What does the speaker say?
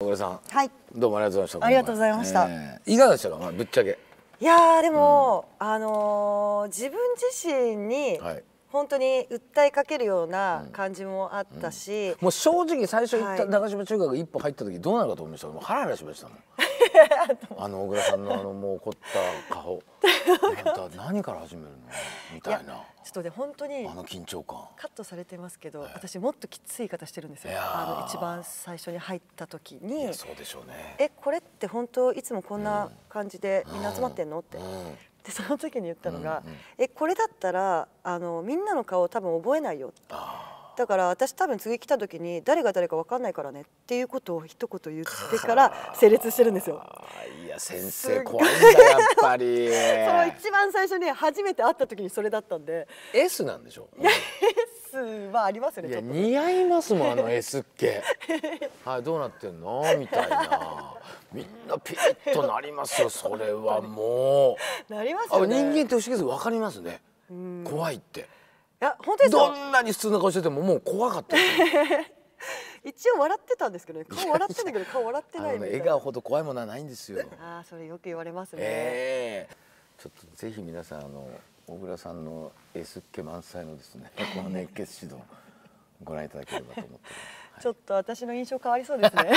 小倉さん、はい、どうもありがとうございました。ありがとうございました。えー、いかがでしたか、ぶっちゃけ。いやでも、うん、あのー、自分自身に、はい、本当に訴えかけるような感じもあったし、うんうん、もう正直最初行った中島中学一歩入った時どうなるかと思いましたもうハラハラしましたもんあの小倉さんのあのもう怒った顔ん何から始めるのみたいなちょっとね本当にあの緊張感カットされてますけど、私もっときつい言い方してるんですよあの一番最初に入った時にそうでしょうねえこれって本当いつもこんな感じでみんな集まってんの、って、うんでその時に言ったのが、うんうん、えこれだったらあのみんなの顔多分覚えないよってだから私多分次来た時に誰が誰か分かんないからねっていうことを一言言ってから整列してるんですよ。いや先生怖いんだやっぱり。そう一番最初に初めて会った時にそれだったんで。S なんでしょう。S はありますいや似合いますもんあの S っけ。はいどうなってんのみたいな。みんなピッとなりますよそれはもう。なりますよね。人間って不思議です分かりますね。怖いって。や本当ですどんなに普通な顔しててももう怖かった 一応笑ってたんですけどね顔笑ってんだけど 顔笑ってないみたいな、ね、笑顔ほど怖いものはないんですよああそれよく言われますね、えー、ちょっとぜひ皆さんあの小倉さんのエスっ気満載のですねこの 熱血指導ご覧いただければと思って、はい、ちょっと私の印象変わりそうですね